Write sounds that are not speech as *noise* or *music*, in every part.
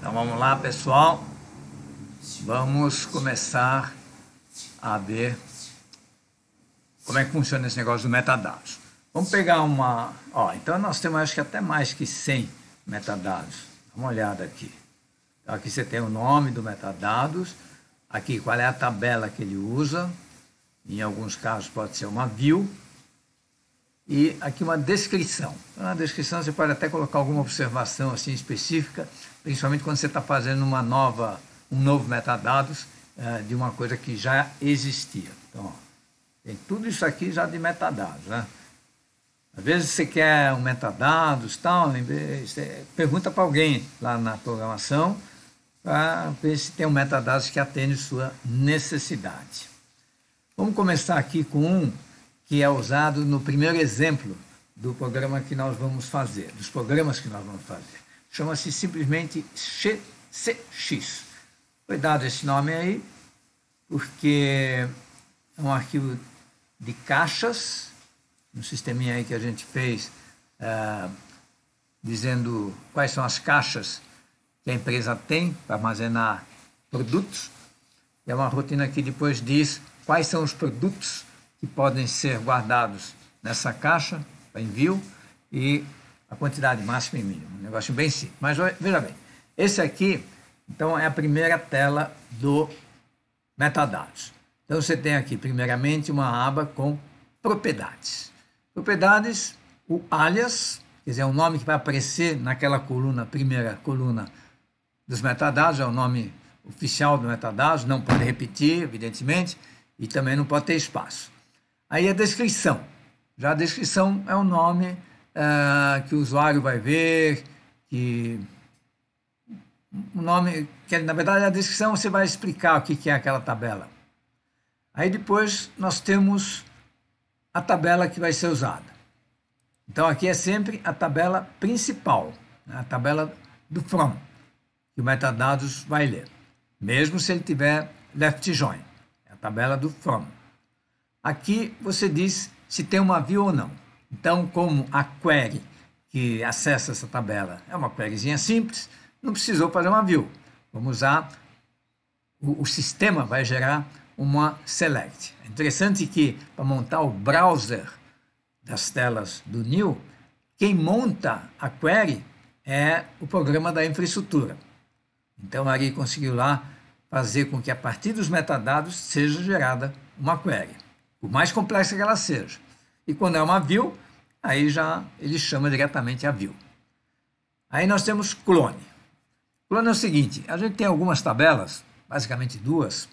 Então vamos lá, pessoal. Vamos começar a ver como é que funciona esse negócio dos metadados. Vamos pegar uma. Ó, então nós temos acho que até mais que 100 metadados. Dá uma olhada aqui. Então, aqui você tem o nome do metadados, aqui qual é a tabela que ele usa. Em alguns casos pode ser uma view, e aqui uma descrição. Então, na descrição você pode até colocar alguma observação assim específica principalmente quando você está fazendo uma nova, um novo metadados é, de uma coisa que já existia. Então, ó, tem tudo isso aqui já de metadados, né? Às vezes você quer um metadados, tal, você pergunta para alguém lá na programação para ver se tem um metadados que atende sua necessidade. Vamos começar aqui com um que é usado no primeiro exemplo do programa que nós vamos fazer, dos programas que nós vamos fazer chama-se simplesmente CX. Foi dado esse nome aí porque é um arquivo de caixas, um sisteminha aí que a gente fez ah, dizendo quais são as caixas que a empresa tem para armazenar produtos. É uma rotina que depois diz quais são os produtos que podem ser guardados nessa caixa para envio e a quantidade máxima e é mínima. Um negócio bem simples. Mas veja bem, esse aqui, então, é a primeira tela do metadados. Então, você tem aqui, primeiramente, uma aba com propriedades. Propriedades, o alias, quer dizer, é um nome que vai aparecer naquela coluna, primeira coluna dos metadados, é o nome oficial do metadados, não pode repetir, evidentemente, e também não pode ter espaço. Aí a descrição. Já a descrição é o nome ah, que o usuário vai ver, que o nome, que na verdade a descrição você vai explicar o que, é aquela tabela. Aí depois nós temos a tabela que vai ser usada. Então aqui é sempre a tabela principal, né, a tabela do from, que o metadados vai ler, mesmo se ele tiver left join, é a tabela do from. Aqui você diz se tem uma view ou não. Então, como a query que acessa essa tabela é uma queryzinha simples, não precisou fazer uma view. Vamos usar, o, o sistema vai gerar uma select. É interessante que, para montar o browser das telas do New, quem monta a query é o programa da infraestrutura. Então, a Ari conseguiu lá fazer com que, a partir dos metadados, seja gerada uma query, por mais complexa que ela seja. E quando é uma view, aí já ele chama diretamente a view. Aí nós temos clone. Clone é o seguinte, a gente tem algumas tabelas, basicamente duas,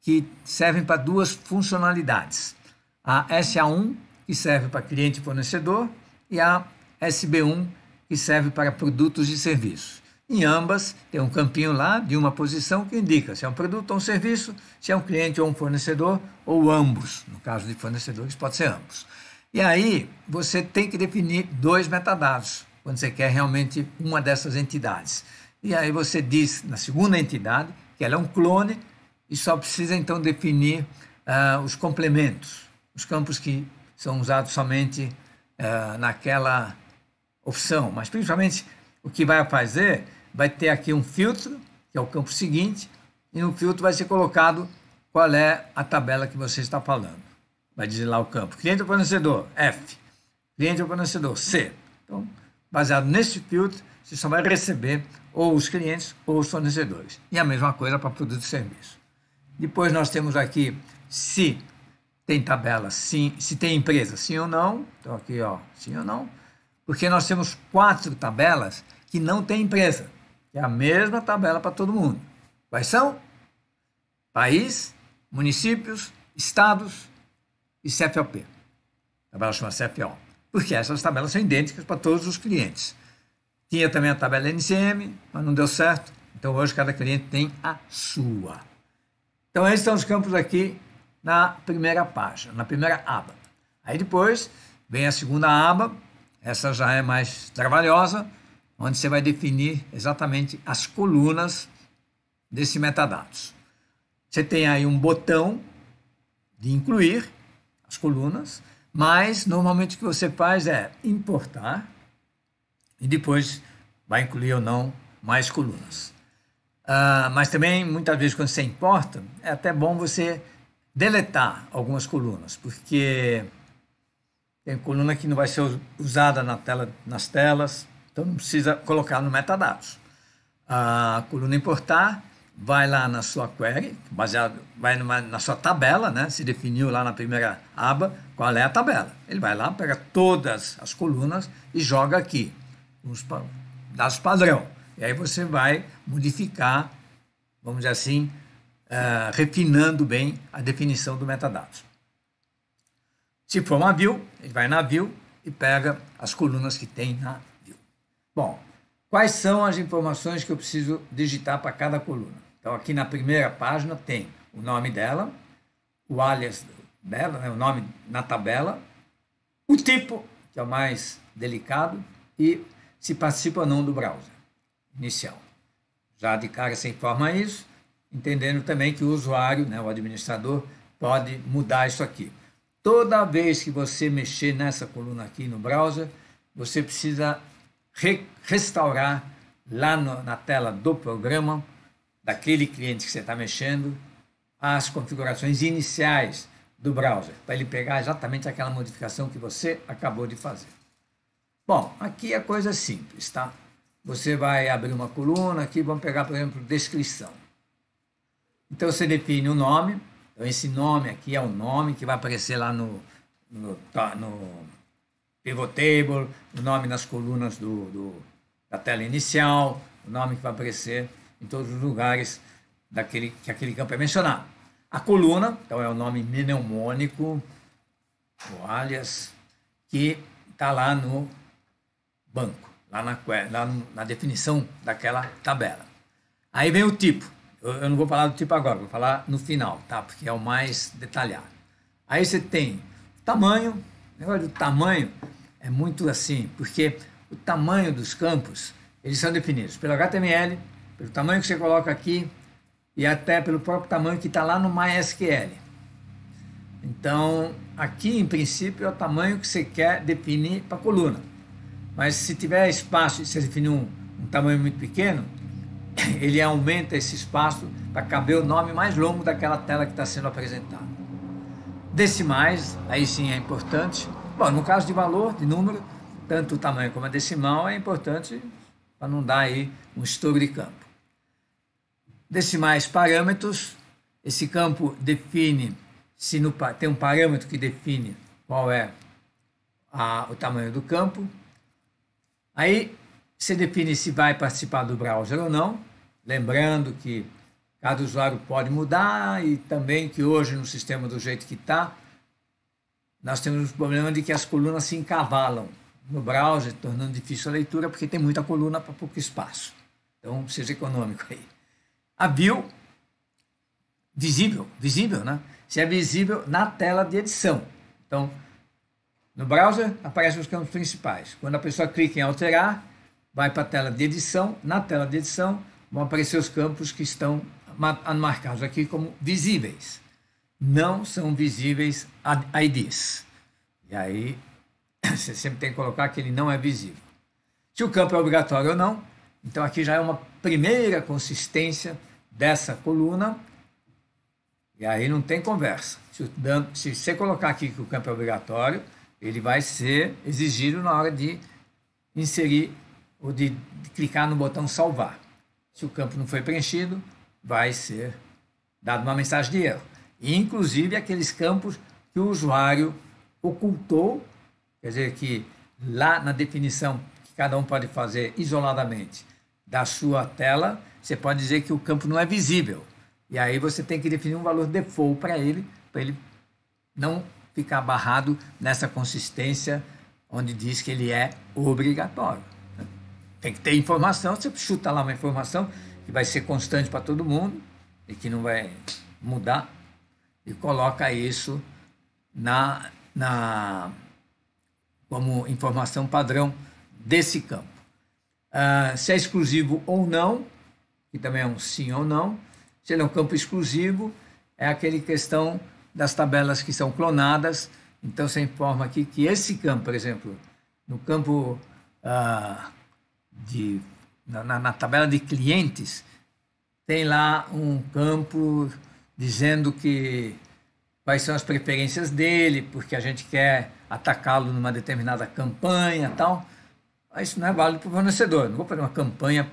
que servem para duas funcionalidades. A SA1, que serve para cliente e fornecedor, e a SB1, que serve para produtos e serviços. Em ambas, tem um campinho lá de uma posição que indica se é um produto ou um serviço, se é um cliente ou um fornecedor, ou ambos. No caso de fornecedores, pode ser ambos. E aí você tem que definir dois metadados, quando você quer realmente uma dessas entidades. E aí você diz na segunda entidade que ela é um clone e só precisa então definir uh, os complementos, os campos que são usados somente uh, naquela opção. Mas principalmente o que vai fazer, vai ter aqui um filtro, que é o campo seguinte, e no filtro vai ser colocado qual é a tabela que você está falando vai dizer lá o campo. Cliente ou fornecedor? F. Cliente ou fornecedor? C. Então, baseado nesse filtro, você só vai receber ou os clientes ou os fornecedores. E a mesma coisa para produto e serviço. Depois nós temos aqui se tem tabela, sim, se tem empresa, sim ou não. Então aqui, ó, sim ou não. Porque nós temos quatro tabelas que não tem empresa. É a mesma tabela para todo mundo. Quais são? País, municípios, estados e CFOP. A tabela chama CFO, porque essas tabelas são idênticas para todos os clientes. Tinha também a tabela NCM, mas não deu certo, então hoje cada cliente tem a sua. Então esses são os campos aqui na primeira página, na primeira aba. Aí depois vem a segunda aba, essa já é mais trabalhosa, onde você vai definir exatamente as colunas desse metadados. Você tem aí um botão de incluir, as colunas, mas normalmente o que você faz é importar e depois vai incluir ou não mais colunas. Uh, mas também, muitas vezes, quando você importa, é até bom você deletar algumas colunas, porque tem coluna que não vai ser usada na tela, nas telas, então não precisa colocar no metadados. A ah, coluna importar vai lá na sua query, baseado, vai numa, na sua tabela, né? se definiu lá na primeira aba qual é a tabela. Ele vai lá, pega todas as colunas e joga aqui, os dados padrão. E aí você vai modificar, vamos dizer assim, uh, refinando bem a definição do metadados. Se for uma view, ele vai na view e pega as colunas que tem na view. Bom, quais são as informações que eu preciso digitar para cada coluna? Então, aqui na primeira página tem o nome dela, o alias dela, né, o nome na tabela, o tipo, que é o mais delicado, e se participa ou não do browser inicial. Já de cara se informa isso, entendendo também que o usuário, né, o administrador, pode mudar isso aqui. Toda vez que você mexer nessa coluna aqui no browser, você precisa re restaurar lá no, na tela do programa daquele cliente que você está mexendo às configurações iniciais do browser, para ele pegar exatamente aquela modificação que você acabou de fazer. Bom, aqui a é coisa é simples, tá? Você vai abrir uma coluna, aqui vamos pegar, por exemplo, descrição. Então você define o um nome, então esse nome aqui é o nome que vai aparecer lá no, no, tá, no pivot table, o nome nas colunas do, do, da tela inicial, o nome que vai aparecer em todos os lugares daquele, que aquele campo é mencionado. A coluna, então é o nome mnemônico, o alias, que está lá no banco, lá, na, lá na definição daquela tabela. Aí vem o tipo. Eu, eu não vou falar do tipo agora, vou falar no final, tá? Porque é o mais detalhado. Aí você tem tamanho. O negócio do tamanho é muito assim, porque o tamanho dos campos, eles são definidos pelo HTML, pelo tamanho que você coloca aqui e até pelo próprio tamanho que está lá no MySQL. Então, aqui em princípio é o tamanho que você quer definir para a coluna. Mas se tiver espaço e você definir um, um tamanho muito pequeno, *coughs* ele aumenta esse espaço para caber o nome mais longo daquela tela que está sendo apresentada. Decimais, aí sim é importante. Bom, no caso de valor, de número, tanto o tamanho como a decimal é importante para não dar aí um estouro de campo decimais parâmetros. Esse campo define se no, tem um parâmetro que define qual é a, o tamanho do campo. Aí você define se vai participar do browser ou não, lembrando que cada usuário pode mudar e também que hoje no sistema do jeito que está, nós temos o problema de que as colunas se encavalam no browser, tornando difícil a leitura, porque tem muita coluna para pouco espaço. Então, seja econômico aí a view visível, visível, né? Se é visível na tela de edição. Então, no browser aparecem os campos principais. Quando a pessoa clica em alterar, vai para a tela de edição. Na tela de edição vão aparecer os campos que estão marcados aqui como visíveis. Não são visíveis IDs. E aí *coughs* você sempre tem que colocar que ele não é visível. Se o campo é obrigatório ou não, então aqui já é uma primeira consistência dessa coluna, e aí não tem conversa. Se, se você colocar aqui que o campo é obrigatório, ele vai ser exigido na hora de inserir ou de clicar no botão salvar. Se o campo não foi preenchido, vai ser dado uma mensagem de erro. E, inclusive aqueles campos que o usuário ocultou, quer dizer, que lá na definição que cada um pode fazer isoladamente, da sua tela, você pode dizer que o campo não é visível. E aí você tem que definir um valor default para ele, para ele não ficar barrado nessa consistência onde diz que ele é obrigatório. Tem que ter informação, você chuta lá uma informação que vai ser constante para todo mundo e que não vai mudar e coloca isso na, na como informação padrão desse campo. Ah, se é exclusivo ou não, que também é um sim ou não, se ele é um campo exclusivo, é aquele questão das tabelas que são clonadas, então você informa aqui que esse campo, por exemplo, no campo ah, de, na, na tabela de clientes, tem lá um campo dizendo que quais são as preferências dele, porque a gente quer atacá-lo numa determinada campanha tal mas isso não é válido para o fornecedor. Não vou fazer uma campanha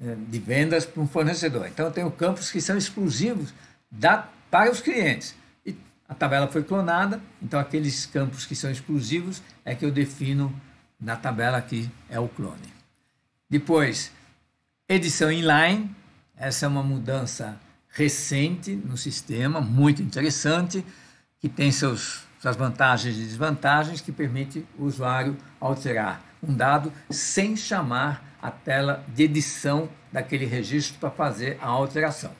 é, de vendas para um fornecedor. Então, eu tenho campos que são exclusivos da, para os clientes. E a tabela foi clonada, então aqueles campos que são exclusivos é que eu defino na tabela que é o clone. Depois, edição inline. Essa é uma mudança recente no sistema, muito interessante, que tem seus, suas vantagens e desvantagens, que permite o usuário alterar um dado sem chamar a tela de edição daquele registro para fazer a alteração.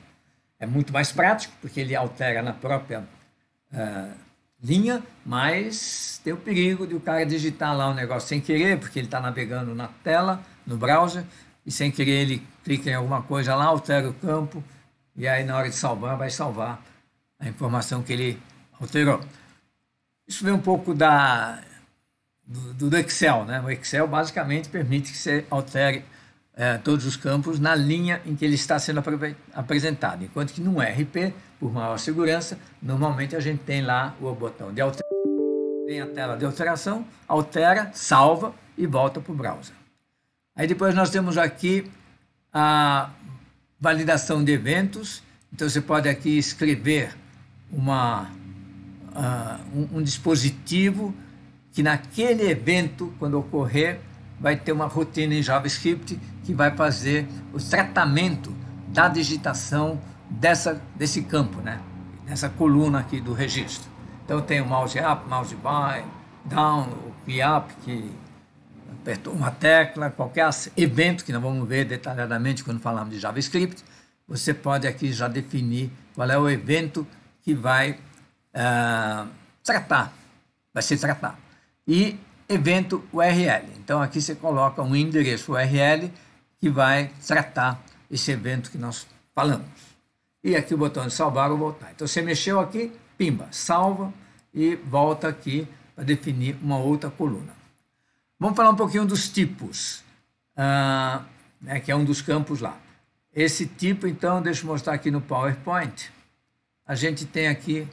É muito mais prático, porque ele altera na própria uh, linha, mas tem o perigo de o cara digitar lá o um negócio sem querer, porque ele está navegando na tela, no browser, e sem querer ele clica em alguma coisa lá, altera o campo, e aí na hora de salvar, vai salvar a informação que ele alterou. Isso vem um pouco da do, do Excel. Né? O Excel basicamente permite que você altere é, todos os campos na linha em que ele está sendo apresentado, enquanto que no RP, por maior segurança, normalmente a gente tem lá o botão de alteração, tem a tela de alteração, altera, salva e volta para o browser. Aí depois nós temos aqui a validação de eventos, então você pode aqui escrever uma, uh, um, um dispositivo que naquele evento, quando ocorrer, vai ter uma rotina em JavaScript que vai fazer o tratamento da digitação dessa, desse campo, né? dessa coluna aqui do registro. Então tem o mouse up, mouse by, down, o key up, que apertou uma tecla, qualquer evento que nós vamos ver detalhadamente quando falarmos de JavaScript, você pode aqui já definir qual é o evento que vai uh, tratar, vai ser tratado e evento URL. Então aqui você coloca um endereço URL que vai tratar esse evento que nós falamos. E aqui o botão de salvar ou voltar. Então você mexeu aqui, pimba, salva e volta aqui para definir uma outra coluna. Vamos falar um pouquinho dos tipos, uh, né, que é um dos campos lá. Esse tipo, então, deixa eu mostrar aqui no PowerPoint. A gente tem aqui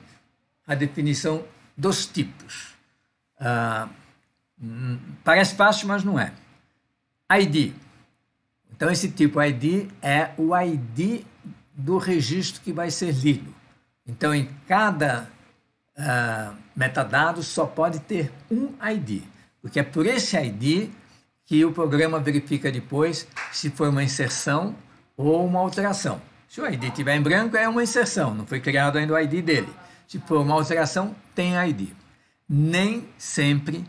a definição dos tipos. Ah, parece fácil, mas não é. ID. Então, esse tipo ID é o ID do registro que vai ser lido. Então, em cada uh, metadado só pode ter um ID, porque é por esse ID que o programa verifica depois se foi uma inserção ou uma alteração. Se o ID estiver em branco, é uma inserção, não foi criado ainda o ID dele. Se for uma alteração, tem ID nem sempre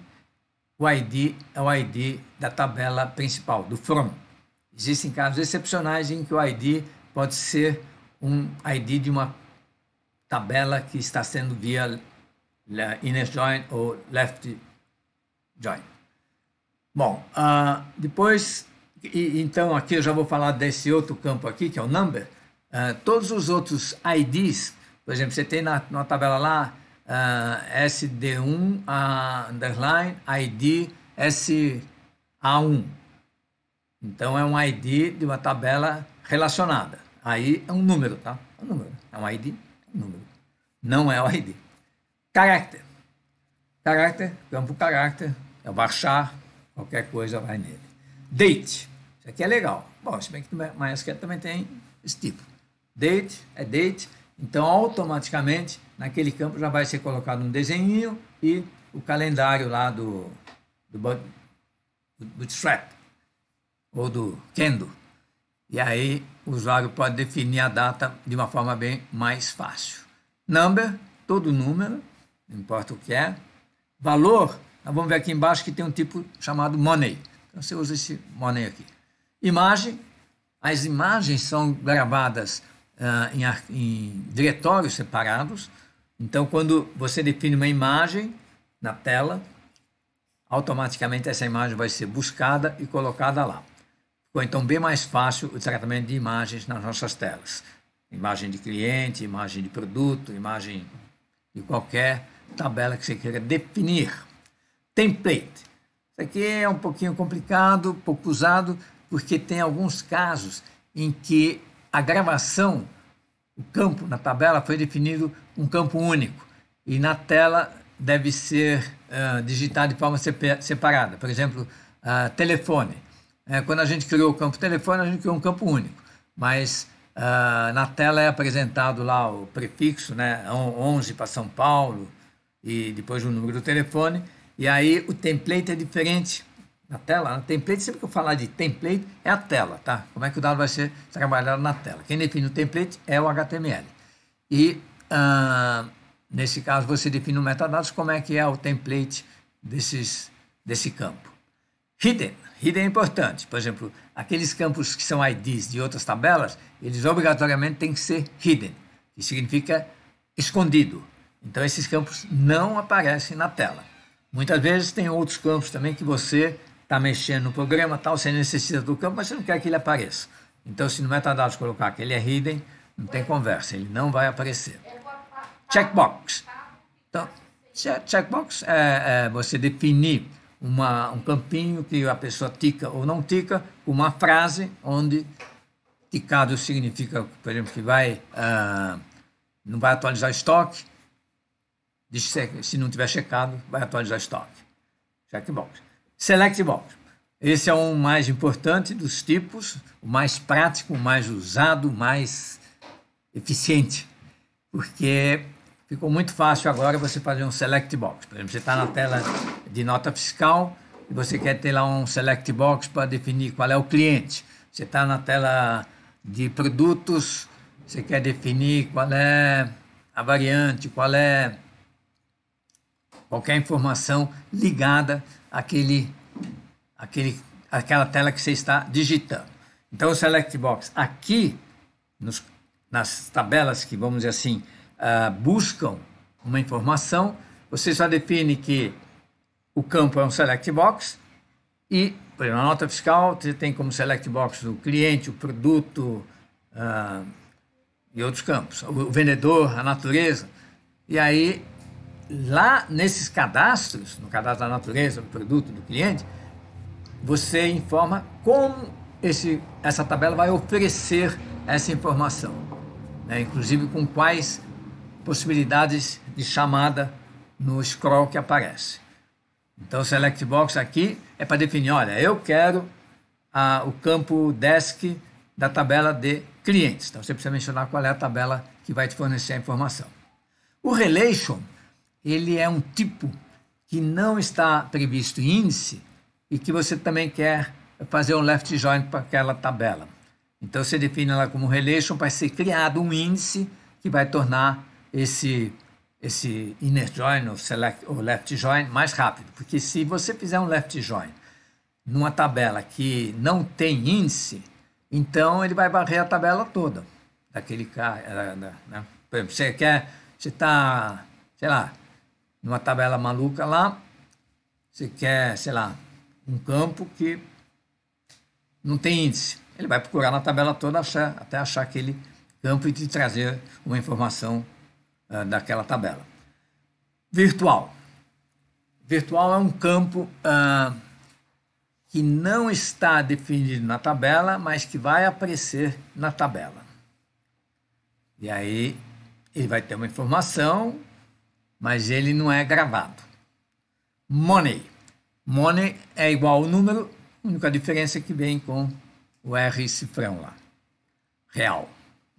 o ID é o ID da tabela principal, do from. Existem casos excepcionais em que o ID pode ser um ID de uma tabela que está sendo via inner join ou left join. Bom, uh, depois, e, então aqui eu já vou falar desse outro campo aqui, que é o number. Uh, todos os outros IDs, por exemplo, você tem na, na tabela lá uh, ah, SD1 uh, underline ID SA1. Então é um ID de uma tabela relacionada. Aí é um número, tá? É um número. É um ID, é um número. Não é o ID. character character campo character é baixar, qualquer coisa vai nele. Date. Isso aqui é legal. Bom, se bem que mais MySQL também tem esse tipo. Date é date então, automaticamente, naquele campo já vai ser colocado um desenho e o calendário lá do, do Bootstrap ou do Kendo. E aí o usuário pode definir a data de uma forma bem mais fácil. Number, todo número, não importa o que é. Valor, nós vamos ver aqui embaixo que tem um tipo chamado money. Então você usa esse money aqui. Imagem, as imagens são gravadas uh, em, em diretórios separados. Então, quando você define uma imagem na tela, automaticamente essa imagem vai ser buscada e colocada lá. Ficou então bem mais fácil o tratamento de imagens nas nossas telas. Imagem de cliente, imagem de produto, imagem de qualquer tabela que você queira definir. Template. Isso aqui é um pouquinho complicado, pouco usado, porque tem alguns casos em que a gravação, o campo na tabela foi definido um campo único e na tela deve ser uh, eh, digitado de forma separada. Por exemplo, uh, telefone. Uh, quando a gente criou o campo telefone, a gente criou um campo único, mas ah, na tela é apresentado lá o prefixo, né, 11 para São Paulo e depois o número do telefone. E aí o template é diferente na tela. A né? template, sempre que eu falar de template, é a tela, tá? Como é que o dado vai ser trabalhado na tela. Quem define o template é o HTML. E, ah, nesse caso, você define o metadados, como é que é o template desses, desse campo. Hidden. Hidden é importante. Por exemplo, aqueles campos que são IDs de outras tabelas, eles obrigatoriamente têm que ser hidden, que significa escondido. Então, esses campos não aparecem na tela. Muitas vezes tem outros campos também que você está mexendo no programa tal, você necessita do campo, mas você não quer que ele apareça. Então, se no metadados é colocar que ele é hidden, não tem conversa, ele não vai aparecer. Checkbox. Então, checkbox é, é você definir uma, um campinho que a pessoa tica ou não tica, uma frase onde ticado significa, por exemplo, que vai, uh, não vai atualizar estoque, se não tiver checado, vai atualizar estoque. Checkbox. Select Box. Esse é um mais importante dos tipos, o mais prático, o mais usado, o mais eficiente, porque ficou muito fácil agora você fazer um select box. Por exemplo, você está na tela de nota fiscal e você quer ter lá um select box para definir qual é o cliente. Você está na tela de produtos, você quer definir qual é a variante, qual é qualquer informação ligada àquele, àquele, àquela tela que você está digitando. Então, o Select Box aqui, nos, nas tabelas que, vamos dizer assim, uh, buscam uma informação, você só define que o campo é um Select Box e, por exemplo, na nota fiscal, você tem como Select Box o cliente, o produto uh, e outros campos, o vendedor, a natureza. E aí lá nesses cadastros, no cadastro da natureza, do produto, do cliente, você informa como esse, essa tabela vai oferecer essa informação, né? inclusive com quais possibilidades de chamada no scroll que aparece. Então, o select box aqui é para definir, olha, eu quero a, o campo desk da tabela de clientes. Então, você precisa mencionar qual é a tabela que vai te fornecer a informação. O relation ele é um tipo que não está previsto índice e que você também quer fazer um left join para aquela tabela. Então você define ela como relation para ser criado um índice que vai tornar esse esse inner join ou select ou left join mais rápido, porque se você fizer um left join numa tabela que não tem índice, então ele vai barrer a tabela toda daquele cara, eh, né? Por exemplo, você quer, você está, sei lá, numa tabela maluca lá, você quer, sei lá, um campo que não tem índice. Ele vai procurar na tabela toda achar, até achar aquele campo e te trazer uma informação uh, daquela tabela. Virtual. Virtual é um campo uh, que não está definido na tabela, mas que vai aparecer na tabela. E aí ele vai ter uma informação mas ele não é gravado. Money. Money é igual ao número, única diferença é que vem com o R cifrão lá. Real,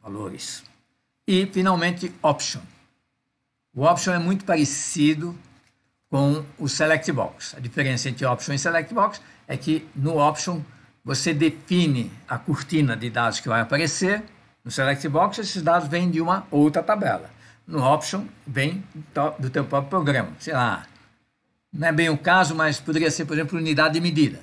valores. E, finalmente, option. O option é muito parecido com o select box. A diferença entre option e select box é que no option você define a cortina de dados que vai aparecer. No select box, esses dados vêm de uma outra tabela no option bem do teu próprio programa. Sei lá, não é bem o caso, mas poderia ser, por exemplo, unidade de medida.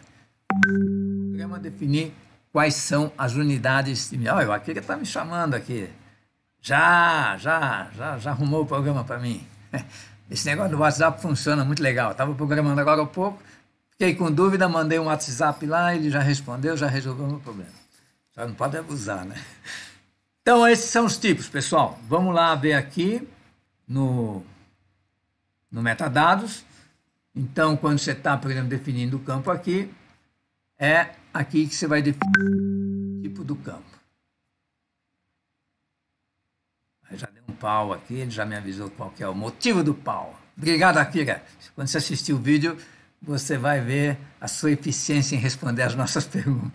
O programa definir quais são as unidades de medida. Olha, o Akira está me chamando aqui. Já, já, já, já arrumou o programa para mim. *laughs* Esse negócio do WhatsApp funciona muito legal. Estava programando agora há pouco, fiquei com dúvida, mandei um WhatsApp lá, ele já respondeu, já resolveu o meu problema. Só não pode abusar, né? Então, esses são os tipos, pessoal. Vamos lá ver aqui no, no metadados. Então, quando você está, por exemplo, definindo o campo aqui, é aqui que você vai definir o tipo do campo. Aí já deu um pau aqui, ele já me avisou qual é o motivo do pau. Obrigado, Akira. Quando você assistir o vídeo, você vai ver a sua eficiência em responder as *laughs* nossas perguntas.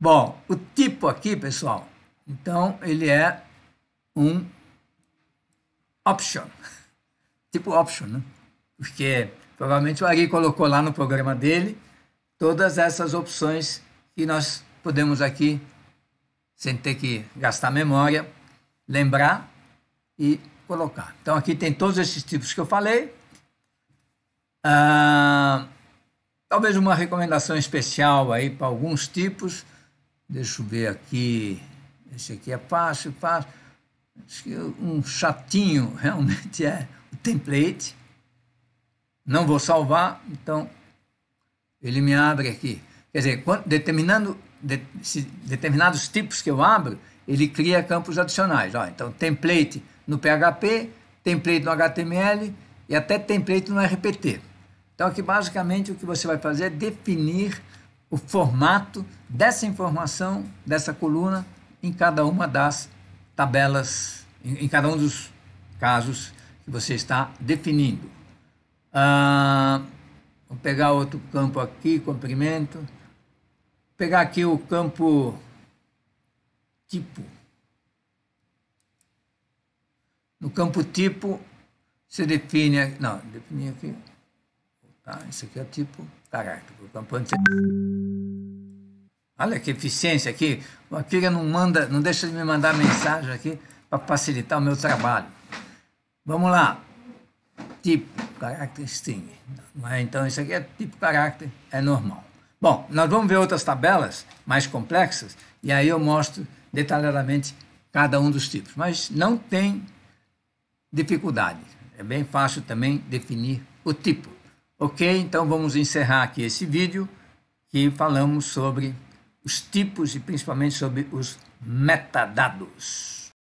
Bom, o tipo aqui, pessoal, então, ele é um option, *laughs* tipo option, né? Porque provavelmente o Ari colocou lá no programa dele todas essas opções que nós podemos aqui, sem ter que gastar memória, lembrar e colocar. Então, aqui tem todos esses tipos que eu falei. Ah, talvez uma recomendação especial aí para alguns tipos. Deixa eu ver aqui. Esse aqui é fácil, fácil. Acho que é um chatinho *laughs* realmente é o template. Não vou salvar, então ele me abre aqui. Quer dizer, quando, determinando de, se, determinados tipos que eu abro, ele cria campos adicionais. Ó, então, template no PHP, template no HTML e até template no RPT. Então, aqui basicamente o que você vai fazer é definir o formato dessa informação, dessa coluna, em cada uma das tabelas, em, em cada um dos casos que você está definindo. Ah, vou pegar outro campo aqui, comprimento. Vou pegar aqui o campo tipo. No campo tipo, você define. Não, definir aqui. Tá, esse aqui é o tipo caráter. O campo anterior. Olha que eficiência aqui. A filha não manda, não deixa de me mandar mensagem aqui para facilitar o meu trabalho. Vamos lá. Tipo, caráter string. Então, isso aqui é tipo caráter, é normal. Bom, nós vamos ver outras tabelas mais complexas e aí eu mostro detalhadamente cada um dos tipos. Mas não tem dificuldade. É bem fácil também definir o tipo. Ok? Então vamos encerrar aqui esse vídeo que falamos sobre os tipos e principalmente sobre os metadados.